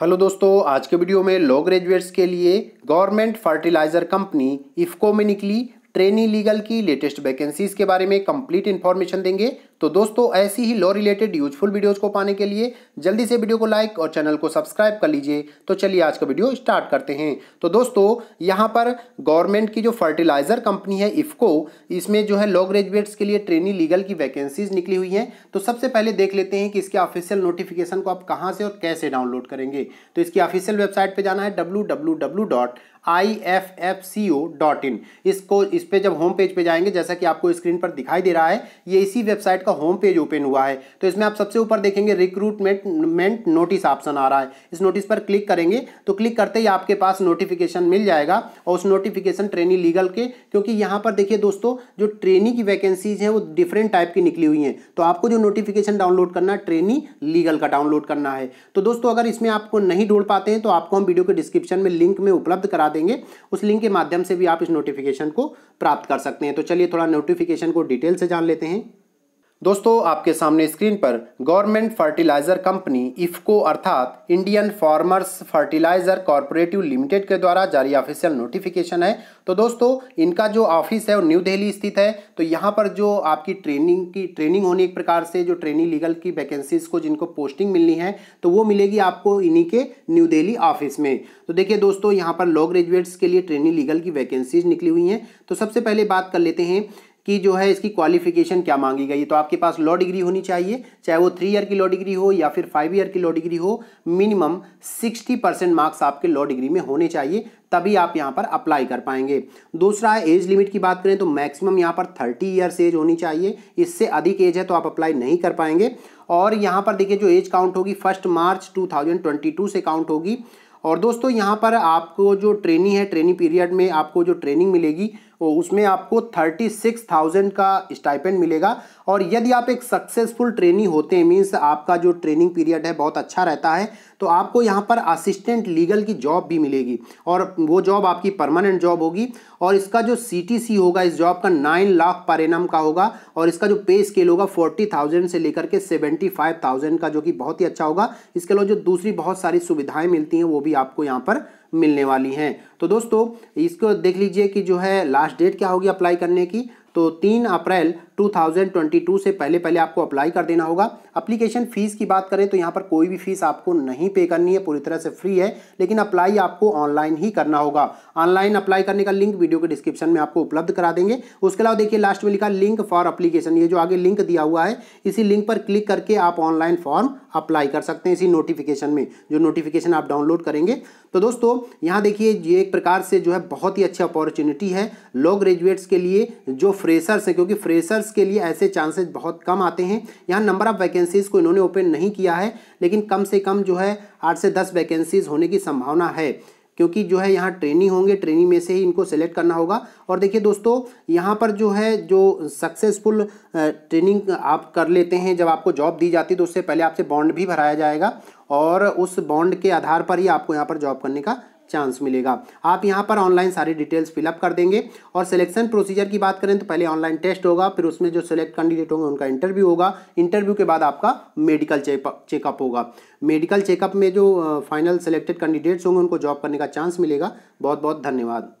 hello दोस्तों आज के वीडियो में लॉ ग्रेजुएट्स के लिए गवर्नमेंट फर्टिलाइजर कंपनी इफ्को में निकली ट्रेनी लीगल की लेटेस्ट वैकेंसीज के बारे में कंप्लीट इन्फॉर्मेशन देंगे तो दोस्तों ऐसी ही लॉ रिलेटेड यूजफुल वीडियोज़ को पाने के लिए जल्दी से वीडियो को लाइक और चैनल को सब्सक्राइब कर लीजिए तो चलिए आज का वीडियो स्टार्ट करते हैं तो दोस्तों यहाँ पर गवर्नमेंट की जो फर्टिलाइज़र कंपनी है इफको इसमें जो है लॉ ग्रेजुएट्स के लिए ट्रेनी लीगल की वैकेंसीज निकली हुई हैं तो सबसे पहले देख लेते हैं कि इसके ऑफिशियल नोटिफिकेशन को आप कहाँ से और कैसे डाउनलोड करेंगे तो इसकी ऑफिशियल वेबसाइट पर जाना है W dot I F F C O dot in इसको इस पर जब होम पेज पे जाएंगे जैसा कि आपको स्क्रीन पर दिखाई दे रहा है ये इसी वेबसाइट का होम पेज ओपन हुआ है तो इसमें आप सबसे ऊपर देखेंगे रिक्रूटमेंट नोटिस ऑप्शन आ रहा है इस नोटिस पर क्लिक करेंगे तो क्लिक करते ही आपके पास नोटिफिकेशन मिल जाएगा और उस नोटिफिकेशन ट्रेनी लीगल के क्योंकि यहाँ पर देखिए दोस्तों जो ट्रेनी की वैकेंसीज हैं वो डिफरेंट टाइप की निकली हुई हैं तो आपको जो नोटिफिकेशन डाउनलोड करना है ट्रेनी लीगल का डाउनलोड करना है तो दोस्तों अगर इसमें आपको नहीं ढूंढ पाते हैं तो आपको हम वीडियो के डिस्क्रिप्शन में लिंक में उपलब्ध करा देंगे उस लिंक के माध्यम से भी आप इस नोटिफिकेशन को प्राप्त कर सकते हैं तो चलिए थोड़ा नोटिफिकेशन को डिटेल से जान लेते हैं दोस्तों आपके सामने स्क्रीन पर गवर्नमेंट फर्टिलाइज़र कंपनी इफको अर्थात Indian farmers fertiliser cooperative limited के द्वारा जारी ऑफिशियल नोटिफिकेशन है तो दोस्तों इनका जो ऑफिस है वो न्यू दिल्ली स्थित है तो यहाँ पर जो आपकी ट्रेनिंग की ट्रेनिंग होने एक प्रकार से जो ट्रेनिंग लीगल की वैकेंसीज को जिनको पोस्टिंग मिलनी है तो वो मिलेगी आपको इन्हीं के न्यू दिल्ली ऑफिस में तो देखिए दोस्तों यहाँ पर लॉ ग्रेजुएट्स के लिए ट्रेनिंग लीगल की वैकेंसीज निकली हुई हैं तो सबसे पहले बात कर लेते हैं कि जो है इसकी क्वालिफिकेशन क्या मांगी गई है तो आपके पास लॉ डिग्री होनी चाहिए चाहे वो थ्री ईयर की लॉ डिग्री हो या फिर फाइव ईयर की लॉ डिग्री हो मिनिमम सिक्सटी परसेंट मार्क्स आपके लॉ डिग्री में होने चाहिए तभी आप यहाँ पर अप्लाई कर पाएंगे दूसरा है एज लिमिट की बात करें तो मैक्सिमम यहाँ पर थर्टी ईयर्स एज होनी चाहिए इससे अधिक एज है तो आप अप्लाई नहीं कर पाएंगे और यहाँ पर देखिए जो एज काउंट होगी फर्स्ट मार्च टू से काउंट होगी और दोस्तों यहाँ पर आपको जो ट्रेनिंग है ट्रेनिंग पीरियड में आपको जो ट्रेनिंग मिलेगी तो उसमें आपको थर्टी सिक्स थाउजेंड का स्टाइपेंड मिलेगा और यदि आप एक सक्सेसफुल ट्रेनिंग होते हैं मीन्स आपका जो ट्रेनिंग पीरियड है बहुत अच्छा रहता है तो आपको यहाँ पर असिस्टेंट लीगल की जॉब भी मिलेगी और वो जॉब आपकी परमानेंट जॉब होगी और इसका जो सी होगा इस जॉब का नाइन लाख पर एनम का होगा और इसका जो पे स्केल होगा फोर्टी थाउजेंड से लेकर के सेवेंटी फाइव थाउजेंड का जो कि बहुत ही अच्छा होगा इसके अलावा जो दूसरी बहुत सारी सुविधाएं मिलती हैं वो भी आपको यहाँ पर मिलने वाली हैं तो दोस्तों इसको देख लीजिए कि जो है लास्ट डेट क्या होगी अप्लाई करने की तो तीन अप्रैल 2022 से पहले पहले आपको अप्लाई कर देना होगा अप्लीकेशन फ़ीस की बात करें तो यहाँ पर कोई भी फ़ीस आपको नहीं पे करनी है पूरी तरह से फ्री है लेकिन अप्लाई आपको ऑनलाइन ही करना होगा ऑनलाइन अप्लाई करने का लिंक वीडियो के डिस्क्रिप्शन में आपको उपलब्ध करा देंगे उसके अलावा देखिए लास्ट में लिखा लिंक फॉर अप्लीकेशन ये जो आगे लिंक दिया हुआ है इसी लिंक पर क्लिक करके आप ऑनलाइन फॉर्म अप्लाई कर सकते हैं इसी नोटिफिकेशन में जो नोटिफिकेशन आप डाउनलोड करेंगे तो दोस्तों यहाँ देखिए ये एक प्रकार से जो है बहुत ही अच्छी अपॉर्चुनिटी है लॉ ग्रेजुएट्स के लिए जो फ्री फ्रेशर्स हैं क्योंकि फ्रेशर्स के लिए ऐसे चांसेस बहुत कम आते हैं यहाँ नंबर ऑफ़ वैकेंसीज़ को इन्होंने ओपन नहीं किया है लेकिन कम से कम जो है आठ से दस वैकेंसीज़ होने की संभावना है क्योंकि जो है यहाँ ट्रेनिंग होंगे ट्रेनिंग में से ही इनको सेलेक्ट करना होगा और देखिए दोस्तों यहाँ पर जो है जो सक्सेसफुल ट्रेनिंग आप कर लेते हैं जब आपको जॉब दी जाती है तो उससे पहले आपसे बॉन्ड भी भराया जाएगा और उस बॉन्ड के आधार पर ही आपको यहाँ पर जॉब करने का चांस मिलेगा आप यहाँ पर ऑनलाइन सारी डिटेल्स फिलअप कर देंगे और सिलेक्शन प्रोसीजर की बात करें तो पहले ऑनलाइन टेस्ट होगा फिर उसमें जो सिलेक्ट कैंडिडेट होंगे उनका इंटरव्यू होगा इंटरव्यू के बाद आपका मेडिकल चेकअप होगा मेडिकल चेकअप में जो फाइनल सिलेक्टेड कैंडिडेट्स होंगे उनको जॉब करने का चांस मिलेगा बहुत बहुत धन्यवाद